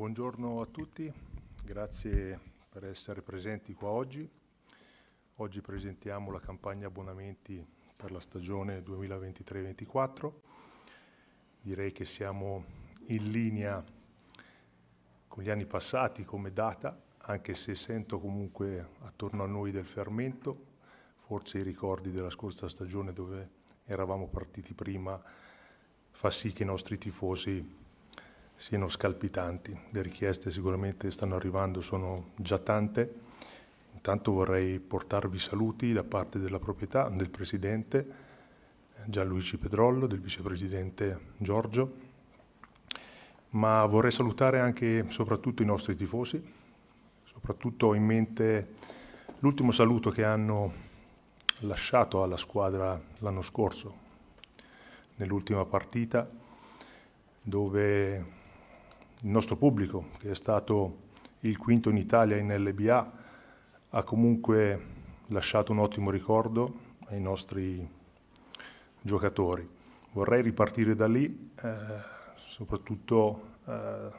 Buongiorno a tutti, grazie per essere presenti qua oggi. Oggi presentiamo la campagna abbonamenti per la stagione 2023-2024. Direi che siamo in linea con gli anni passati come data, anche se sento comunque attorno a noi del fermento, forse i ricordi della scorsa stagione dove eravamo partiti prima fa sì che i nostri tifosi siano scalpitanti. Le richieste sicuramente stanno arrivando, sono già tante. Intanto vorrei portarvi saluti da parte della proprietà, del Presidente Gianluigi Pedrollo, del Vicepresidente Giorgio, ma vorrei salutare anche e soprattutto i nostri tifosi, soprattutto ho in mente l'ultimo saluto che hanno lasciato alla squadra l'anno scorso, nell'ultima partita, dove il nostro pubblico, che è stato il quinto in Italia in LBA, ha comunque lasciato un ottimo ricordo ai nostri giocatori. Vorrei ripartire da lì, eh, soprattutto eh,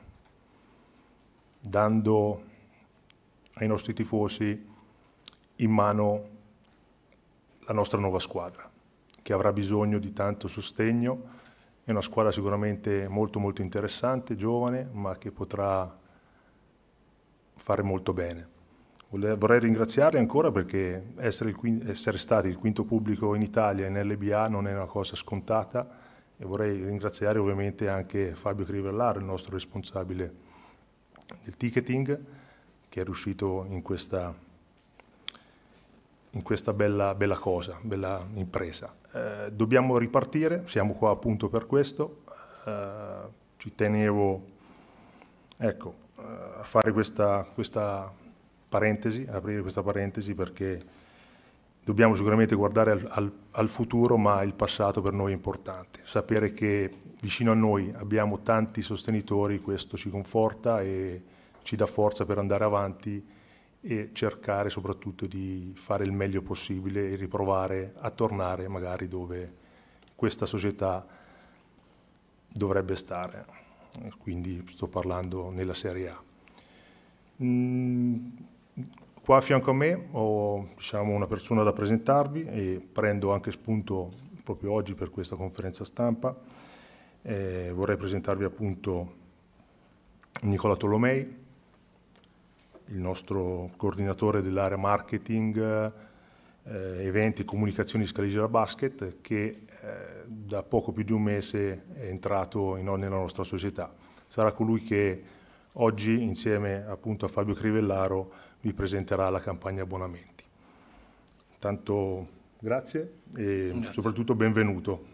dando ai nostri tifosi in mano la nostra nuova squadra, che avrà bisogno di tanto sostegno, è una squadra sicuramente molto molto interessante, giovane, ma che potrà fare molto bene. Vorrei ringraziarli ancora perché essere, quinto, essere stati il quinto pubblico in Italia e nell'EBA non è una cosa scontata e vorrei ringraziare ovviamente anche Fabio Crivellaro, il nostro responsabile del ticketing, che è riuscito in questa in questa bella, bella cosa, bella impresa. Eh, dobbiamo ripartire, siamo qua appunto per questo, eh, ci tenevo ecco, eh, a fare questa, questa parentesi, a aprire questa parentesi perché dobbiamo sicuramente guardare al, al, al, futuro, ma il passato per noi è importante. Sapere che vicino a noi abbiamo tanti sostenitori, questo ci conforta e ci dà forza per andare avanti e cercare soprattutto di fare il meglio possibile e riprovare a tornare magari dove questa società dovrebbe stare. Quindi sto parlando nella Serie A. Mm, qua a fianco a me ho diciamo, una persona da presentarvi e prendo anche spunto proprio oggi per questa conferenza stampa. Eh, vorrei presentarvi appunto Nicola Tolomei, il nostro coordinatore dell'area marketing, eh, eventi e comunicazioni di Scaligera Basket, che eh, da poco più di un mese è entrato in, nella nostra società. Sarà colui che oggi, insieme appunto a Fabio Crivellaro, vi presenterà la campagna abbonamenti. Tanto grazie e grazie. soprattutto benvenuto.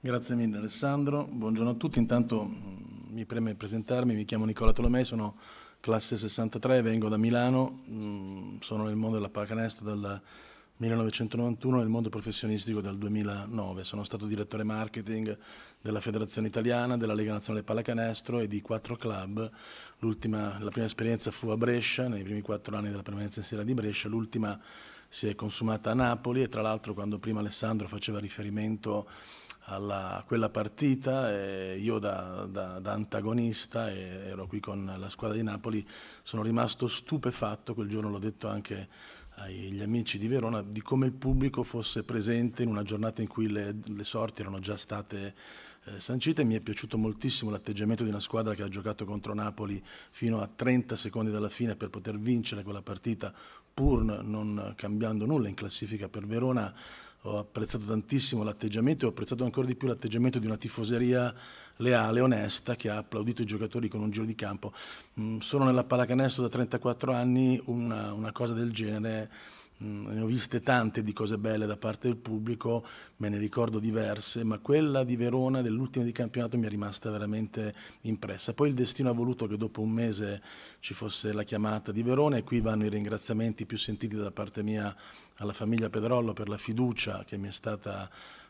Grazie mille Alessandro, buongiorno a tutti. Intanto mm, mi preme presentarmi, mi chiamo Nicola Tolomei, sono classe 63, vengo da Milano, mm, sono nel mondo della pallacanestro dal 1991 e nel mondo professionistico dal 2009. Sono stato direttore marketing della Federazione Italiana, della Lega Nazionale Pallacanestro e di quattro club. la prima esperienza fu a Brescia, nei primi quattro anni della permanenza in sera di Brescia, l'ultima si è consumata a Napoli e tra l'altro quando prima Alessandro faceva riferimento a quella partita, io da, da, da antagonista, ero qui con la squadra di Napoli, sono rimasto stupefatto, quel giorno l'ho detto anche agli amici di Verona, di come il pubblico fosse presente in una giornata in cui le, le sorti erano già state eh, sancite. Mi è piaciuto moltissimo l'atteggiamento di una squadra che ha giocato contro Napoli fino a 30 secondi dalla fine per poter vincere quella partita, pur non cambiando nulla in classifica per Verona ho apprezzato tantissimo l'atteggiamento e ho apprezzato ancora di più l'atteggiamento di una tifoseria leale, onesta, che ha applaudito i giocatori con un giro di campo. Mm, sono nella pallacanestro da 34 anni, una, una cosa del genere Mm, ne ho viste tante di cose belle da parte del pubblico, me ne ricordo diverse, ma quella di Verona dell'ultima di campionato mi è rimasta veramente impressa. Poi il destino ha voluto che dopo un mese ci fosse la chiamata di Verona e qui vanno i ringraziamenti più sentiti da parte mia alla famiglia Pedrollo per la fiducia che mi è stata,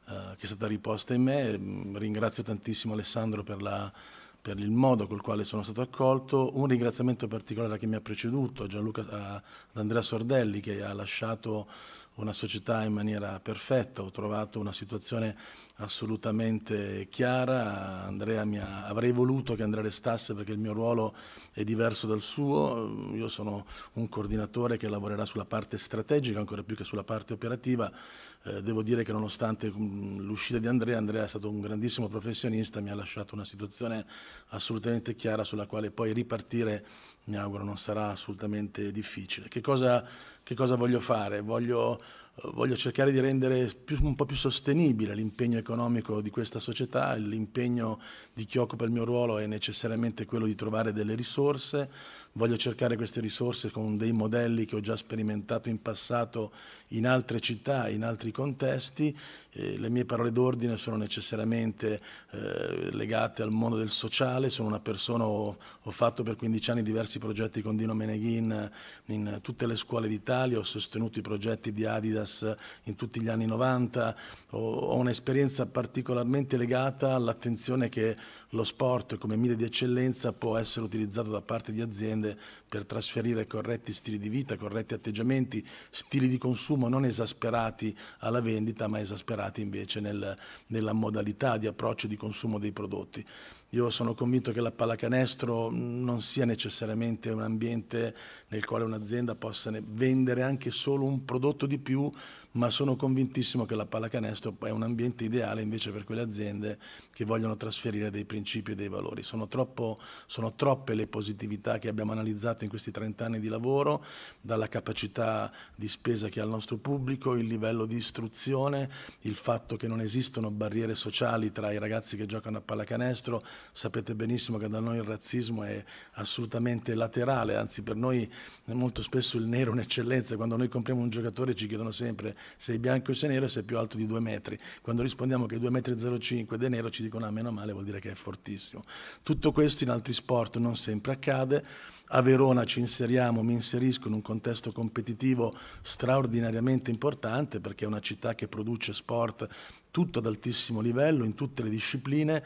eh, che è stata riposta in me. Mm, ringrazio tantissimo Alessandro per la per il modo col quale sono stato accolto, un ringraziamento particolare a chi mi ha preceduto, a Gianluca, eh, ad Andrea Sordelli che ha lasciato una società in maniera perfetta, ho trovato una situazione assolutamente chiara, Andrea ha, avrei voluto che Andrea restasse perché il mio ruolo è diverso dal suo, io sono un coordinatore che lavorerà sulla parte strategica ancora più che sulla parte operativa, eh, devo dire che nonostante l'uscita di Andrea, Andrea è stato un grandissimo professionista, mi ha lasciato una situazione assolutamente chiara sulla quale poi ripartire mi auguro non sarà assolutamente difficile. Che cosa, che cosa voglio fare? Voglio voglio cercare di rendere più, un po' più sostenibile l'impegno economico di questa società, l'impegno di chi occupa il mio ruolo è necessariamente quello di trovare delle risorse, voglio cercare queste risorse con dei modelli che ho già sperimentato in passato in altre città, in altri contesti, eh, le mie parole d'ordine sono necessariamente eh, legate al mondo del sociale, sono una persona, ho, ho fatto per 15 anni diversi progetti con Dino Meneghin in tutte le scuole d'Italia, ho sostenuto i progetti di Adidas, Adidas in tutti gli anni 90, ho, ho un'esperienza particolarmente legata all'attenzione che lo sport come mille di eccellenza può essere utilizzato da parte di aziende per trasferire corretti stili di vita, corretti atteggiamenti, stili di consumo non esasperati alla vendita ma esasperati invece nel, nella modalità di approccio e di consumo dei prodotti. Io sono convinto che la pallacanestro non sia necessariamente un ambiente nel quale un'azienda possa vendere anche solo un prodotto di più, ma sono convintissimo che la pallacanestro è un ambiente ideale invece per quelle aziende che vogliono trasferire dei principi e dei valori. Sono, troppo, sono troppe le positività che abbiamo analizzato in questi 30 anni di lavoro, dalla capacità di spesa che ha il nostro pubblico, il livello di istruzione, il fatto che non esistono barriere sociali tra i ragazzi che giocano a pallacanestro. Sapete benissimo che da noi il razzismo è assolutamente laterale, anzi per noi molto spesso il nero è un'eccellenza. Quando noi compriamo un giocatore ci chiedono sempre se è bianco se è nero se è più alto di 2 metri. Quando rispondiamo che 2,05 m ed è nero ci dicono ah meno male vuol dire che è fortissimo. Tutto questo in altri sport non sempre accade. A Verona ci inseriamo, mi inserisco in un contesto competitivo straordinariamente importante perché è una città che produce sport tutto ad altissimo livello in tutte le discipline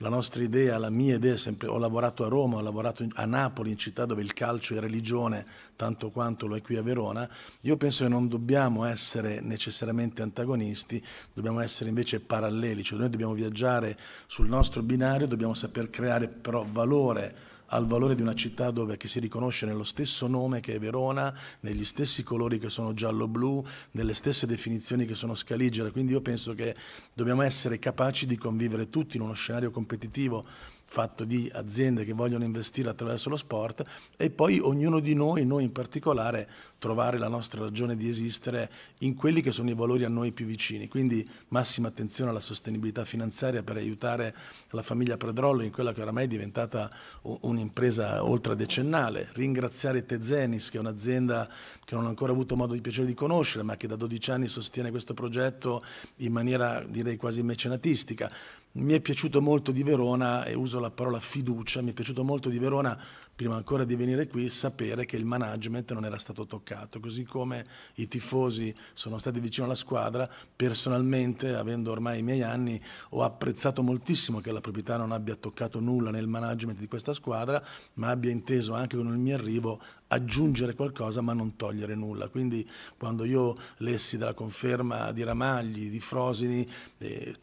la nostra idea, la mia idea, sempre, ho lavorato a Roma, ho lavorato a Napoli, in città dove il calcio è religione tanto quanto lo è qui a Verona, io penso che non dobbiamo essere necessariamente antagonisti, dobbiamo essere invece paralleli, cioè noi dobbiamo viaggiare sul nostro binario, dobbiamo saper creare però valore al valore di una città dove che si riconosce nello stesso nome che è Verona, negli stessi colori che sono giallo-blu, nelle stesse definizioni che sono scaligera. Quindi io penso che dobbiamo essere capaci di convivere tutti in uno scenario competitivo fatto di aziende che vogliono investire attraverso lo sport e poi ognuno di noi, noi in particolare, trovare la nostra ragione di esistere in quelli che sono i valori a noi più vicini. Quindi massima attenzione alla sostenibilità finanziaria per aiutare la famiglia Predrollo in quella che oramai è diventata un'impresa ultradecennale. Ringraziare Tezenis, che è un'azienda che non ho ancora avuto modo di piacere di conoscere, ma che da 12 anni sostiene questo progetto in maniera direi quasi mecenatistica mi è piaciuto molto di Verona, e uso la parola fiducia, mi è piaciuto molto di Verona, prima ancora di venire qui, sapere che il management non era stato toccato, così come i tifosi sono stati vicino alla squadra, personalmente, avendo ormai i miei anni, ho apprezzato moltissimo che la proprietà non abbia toccato nulla nel management di questa squadra, ma abbia inteso anche con il mio arrivo aggiungere qualcosa ma non togliere nulla. Quindi quando io lessi dalla conferma di Ramagli, di Frosini, eh,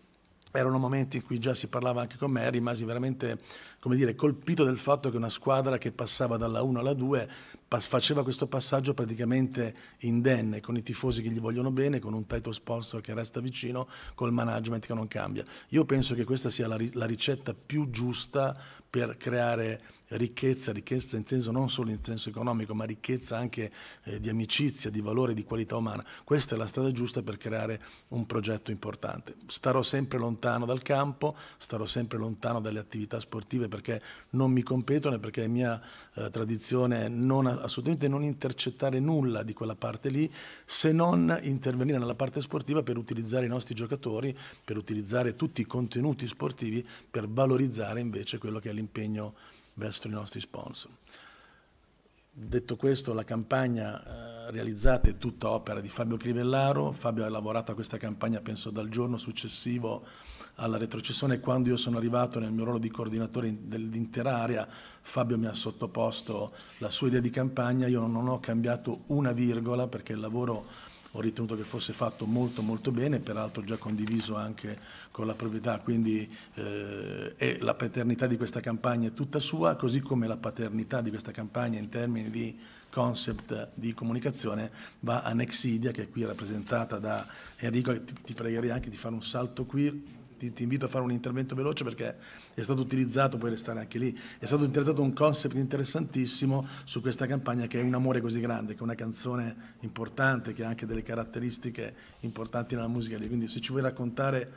erano momenti in cui già si parlava anche con me, rimasi veramente come dire, colpito del fatto che una squadra che passava dalla 1 alla 2 faceva questo passaggio praticamente indenne, con i tifosi che gli vogliono bene, con un title sponsor che resta vicino, col management che non cambia. Io penso che questa sia la, la ricetta più giusta per creare ricchezza, ricchezza in senso non solo in senso economico, ma ricchezza anche eh, di amicizia, di valore, di qualità umana. Questa è la strada giusta per creare un progetto importante. Starò sempre lontano dal campo, starò sempre lontano dalle attività sportive perché non mi competono e perché è mia eh, tradizione non, assolutamente non intercettare nulla di quella parte lì se non intervenire nella parte sportiva per utilizzare i nostri giocatori, per utilizzare tutti i contenuti sportivi per valorizzare invece quello che è l'impegno verso i nostri sponsor. Detto questo, la campagna eh, realizzata è tutta opera di Fabio Crivellaro. Fabio ha lavorato a questa campagna, penso, dal giorno successivo alla retrocessione quando io sono arrivato nel mio ruolo di coordinatore dell'intera area, Fabio mi ha sottoposto la sua idea di campagna, io non ho cambiato una virgola perché il lavoro ho ritenuto che fosse fatto molto molto bene, peraltro già condiviso anche con la proprietà, quindi eh, la paternità di questa campagna è tutta sua, così come la paternità di questa campagna in termini di concept di comunicazione va a Nexidia, che è qui rappresentata da Enrico, ti, ti pregherei anche di fare un salto qui ti, ti, invito a fare un intervento veloce perché è stato utilizzato, puoi restare anche lì, è stato utilizzato un concept interessantissimo su questa campagna che è Un amore così grande, che è una canzone importante, che ha anche delle caratteristiche importanti nella musica lì. Quindi se ci vuoi raccontare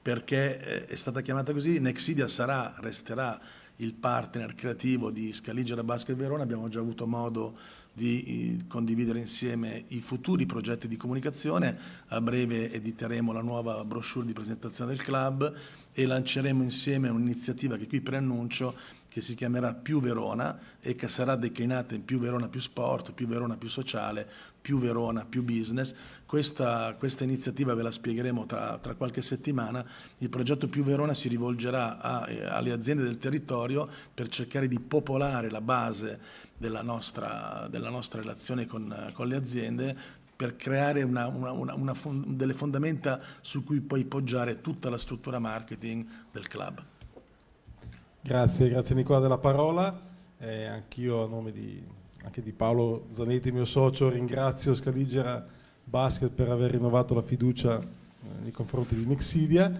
perché eh, è stata chiamata così, Nexidia sarà, resterà il partner creativo di Scaligera Basket Verona, abbiamo già avuto modo di eh, condividere insieme i futuri progetti di comunicazione. A breve editeremo la nuova brochure di presentazione del club e lanceremo insieme un'iniziativa che qui preannuncio che si chiamerà Più Verona e che sarà declinata in Più Verona più sport, Più Verona più sociale, Più Verona più business. Questa, questa iniziativa ve la spiegheremo tra, tra, qualche settimana. Il progetto Più Verona si rivolgerà a, eh, alle aziende del territorio per cercare di popolare la base della nostra, della nostra relazione con, con le aziende per creare una, una, una, delle fondamenta su cui poi poggiare tutta la struttura marketing del club. Grazie, grazie Nicola della parola. Eh, anch'io a nome di, anche di Paolo Zanetti, mio socio, ringrazio Scaligera Basket per aver rinnovato la fiducia eh, nei confronti di Nexidia.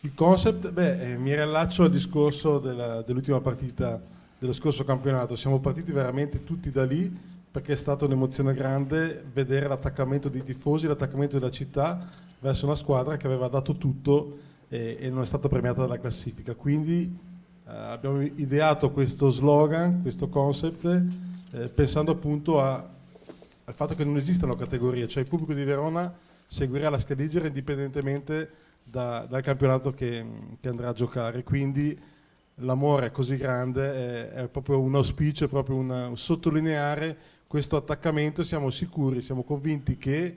Il concept, beh, eh, mi riallaccio al discorso dell'ultima partita dello scorso campionato. Siamo partiti veramente tutti da lì perché è stata un'emozione grande vedere l'attaccamento dei tifosi, l'attaccamento della città verso una squadra che aveva dato tutto e, eh, e non è stata premiata dalla classifica. Quindi eh, abbiamo ideato questo slogan, questo concept, eh, pensando appunto a, al fatto che non esistano categorie, cioè il pubblico di Verona seguirà la Scaligera indipendentemente da, dal campionato che, che, andrà a giocare. Quindi l'amore così grande è, è proprio un auspicio, è proprio una, un sottolineare questo attaccamento. Siamo sicuri, siamo convinti che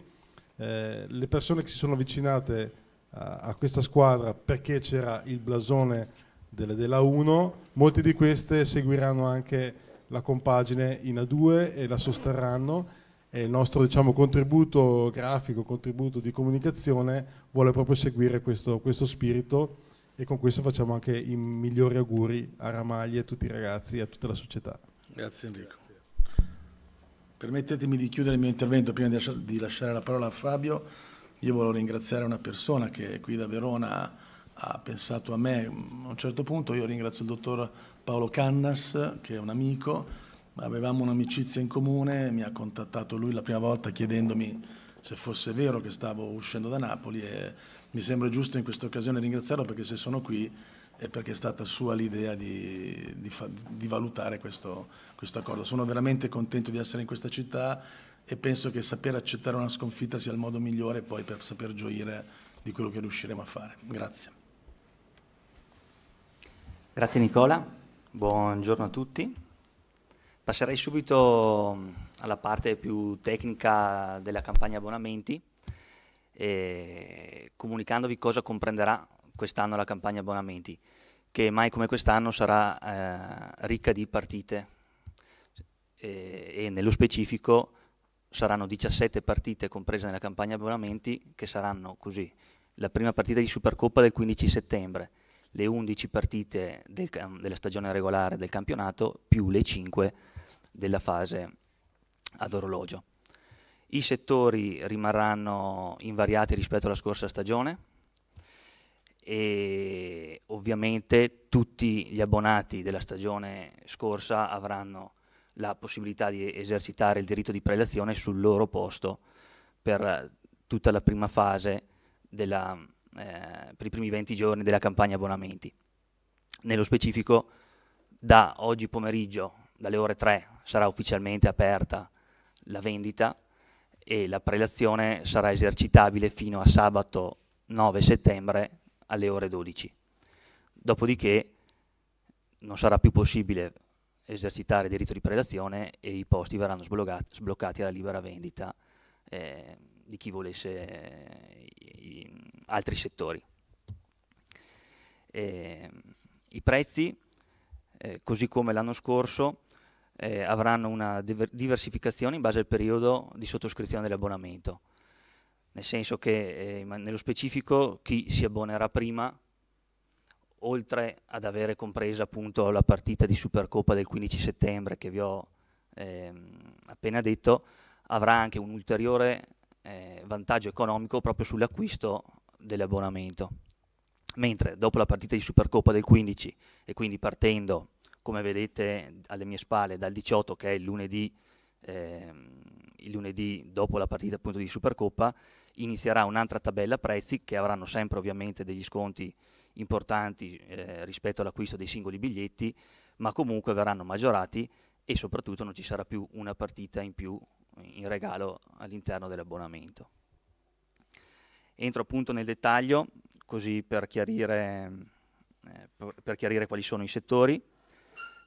eh, le persone che si sono avvicinate a, a questa squadra perché c'era il blasone della, della 1, molte di queste seguiranno anche la compagine in A2 e la sosterranno e il nostro diciamo, contributo grafico, contributo di comunicazione vuole proprio seguire questo, questo spirito e con questo facciamo anche i migliori auguri a Ramagli e a tutti i ragazzi e a tutta la società. Grazie Enrico. Grazie. Permettetemi di chiudere il mio intervento prima di lasciare la parola a Fabio. Io voglio ringraziare una persona che è qui da Verona ha pensato a me mm, a un certo punto, io ringrazio il dottor Paolo Cannas che è un amico, avevamo un'amicizia in comune, mi ha contattato lui la prima volta chiedendomi se fosse vero che stavo uscendo da Napoli e mi sembra giusto in questa occasione ringraziarlo perché se sono qui è perché è stata sua l'idea di, di, di, valutare questo, questo accordo. Sono veramente contento di essere in questa città e penso che saper accettare una sconfitta sia il modo migliore poi per saper gioire di quello che riusciremo a fare. Grazie. Grazie Nicola, buongiorno a tutti. Passerei subito alla parte più tecnica della campagna abbonamenti, comunicandovi cosa comprenderà quest'anno la campagna abbonamenti, che mai come quest'anno sarà eh, ricca di partite e, e nello specifico saranno 17 partite comprese nella campagna abbonamenti che saranno così la prima partita di Supercoppa del 15 settembre, le 11 partite del, della stagione regolare del campionato più le 5 della fase ad orologio. I settori rimarranno invariati rispetto alla scorsa stagione e ovviamente tutti gli abbonati della stagione scorsa avranno la possibilità di esercitare il diritto di prelazione sul loro posto per tutta la prima fase della, stagione eh, per i primi 20 giorni della campagna abbonamenti. Nello specifico, da oggi pomeriggio, dalle ore 3, sarà ufficialmente aperta la vendita e la prelazione sarà esercitabile fino a sabato 9 settembre alle ore 12. Dopodiché non sarà più possibile esercitare il diritto di prelazione e i posti verranno sbloccati alla libera vendita eh, di chi volesse altri settori. Eh, I prezzi, eh, così come l'anno scorso, eh, avranno una diversificazione in base al periodo di sottoscrizione dell'abbonamento, nel senso che eh, nello specifico chi si abbonerà prima, oltre ad avere compresa appunto la partita di Supercoppa del 15 settembre che vi ho ehm, appena detto, avrà anche un ulteriore eh, vantaggio economico proprio sull'acquisto dell'abbonamento. Mentre dopo la partita di Supercoppa del 15 e quindi partendo, come vedete alle mie spalle, dal 18 che è il lunedì, eh, il lunedì dopo la partita appunto di Supercoppa, inizierà un'altra tabella prezzi che avranno sempre ovviamente degli sconti importanti eh, rispetto all'acquisto dei singoli biglietti, ma comunque verranno maggiorati e soprattutto non ci sarà più una partita in più in regalo all'interno dell'abbonamento. Entro appunto nel dettaglio così per chiarire, eh, eh, per chiarire quali sono i settori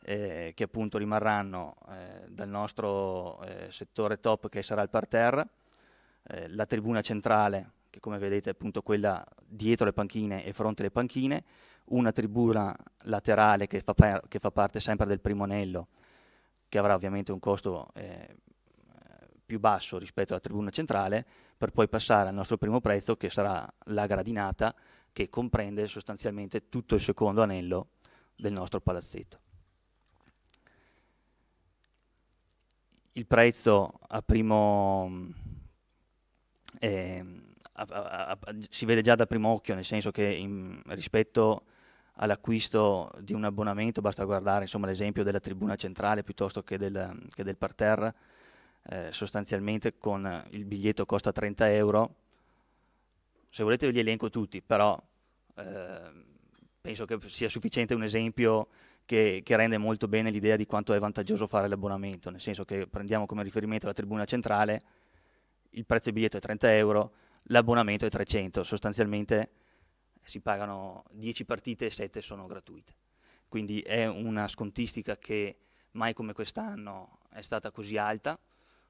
eh, che appunto rimarranno eh, dal nostro settore top che sarà il parterre, la tribuna centrale che come vedete è appunto quella dietro le panchine e fronte alle panchine, una tribuna laterale che fa, che fa parte sempre del primo anello che avrà ovviamente un costo eh, più basso rispetto alla tribuna centrale per poi passare al nostro primo prezzo che sarà la gradinata che comprende sostanzialmente tutto il secondo anello del nostro palazzetto. Il prezzo a primo, eh, a, a, a, si vede già da primo occhio, nel senso che in, rispetto all'acquisto di un abbonamento, basta guardare l'esempio della tribuna centrale piuttosto che del, che del parterre, eh, sostanzialmente con eh, il biglietto costa 30 euro, se volete ve li elenco tutti, però eh, penso che sia sufficiente un esempio che, che rende molto bene l'idea di quanto è vantaggioso fare l'abbonamento, nel senso che prendiamo come riferimento la tribuna centrale, il prezzo del biglietto è 30 euro, l'abbonamento è 300, sostanzialmente eh, si pagano 10 partite e 7 sono gratuite. Quindi è una scontistica che mai come quest'anno è stata così alta,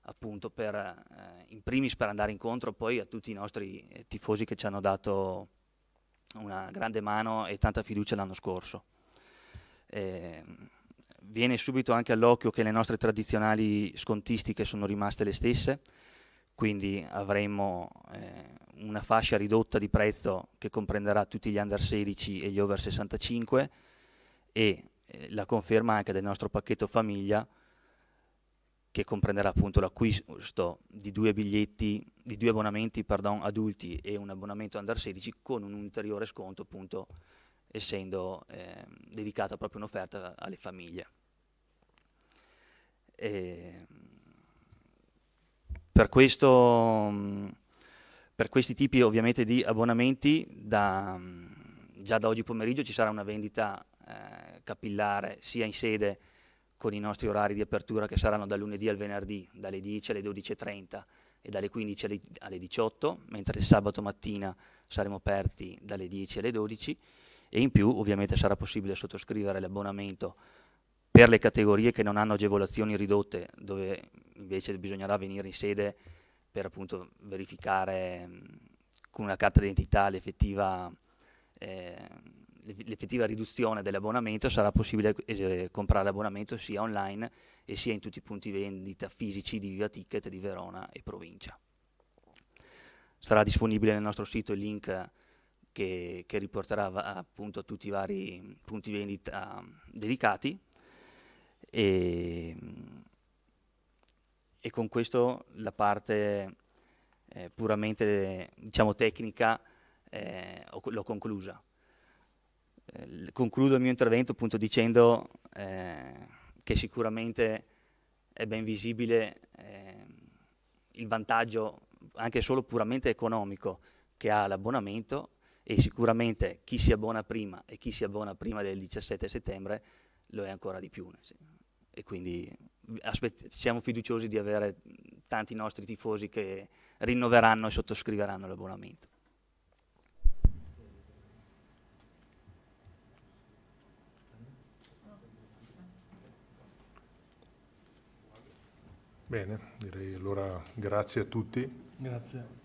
appunto per, eh, in primis per andare incontro poi a tutti i nostri eh, tifosi che ci hanno dato una grande mano e tanta fiducia l'anno scorso. Eh, viene subito anche all'occhio che le nostre tradizionali scontistiche sono rimaste le stesse, quindi avremo eh, una fascia ridotta di prezzo che comprenderà tutti gli under 16 e gli over 65 e eh, la conferma anche del nostro pacchetto famiglia che comprenderà appunto l'acquisto di due biglietti, di due abbonamenti pardon, adulti e un abbonamento under 16 con un ulteriore sconto appunto essendo eh, dedicata proprio un'offerta alle famiglie. E ehm, per questo per questi tipi ovviamente di abbonamenti da, già da oggi pomeriggio ci sarà una vendita eh, capillare sia in sede con i nostri orari di apertura che saranno dal lunedì al venerdì, dalle 10 alle 12.30 e dalle 15 alle 18, mentre il sabato mattina saremo aperti dalle 10 alle 12 e in più ovviamente sarà possibile sottoscrivere l'abbonamento per le categorie che non hanno agevolazioni ridotte, dove invece bisognerà venire in sede per appunto verificare con una carta d'identità l'effettiva eh, l'effettiva riduzione dell'abbonamento sarà possibile eh, comprare l'abbonamento sia online e sia in tutti i punti vendita fisici di Viva Ticket di Verona e provincia. Sarà disponibile nel nostro sito il link che, che riporterà appunto a tutti i vari punti vendita dedicati e, e con questo la parte eh, puramente diciamo, tecnica eh, l'ho conclusa. Eh, concludo il mio intervento appunto dicendo eh, che sicuramente è ben visibile eh, il vantaggio anche solo puramente economico che ha l'abbonamento e sicuramente chi si abbona prima e chi si abbona prima del 17 settembre lo è ancora di più. E quindi siamo fiduciosi di avere tanti nostri tifosi che rinnoveranno e sottoscriveranno l'abbonamento. Bene, direi allora grazie a tutti. Grazie.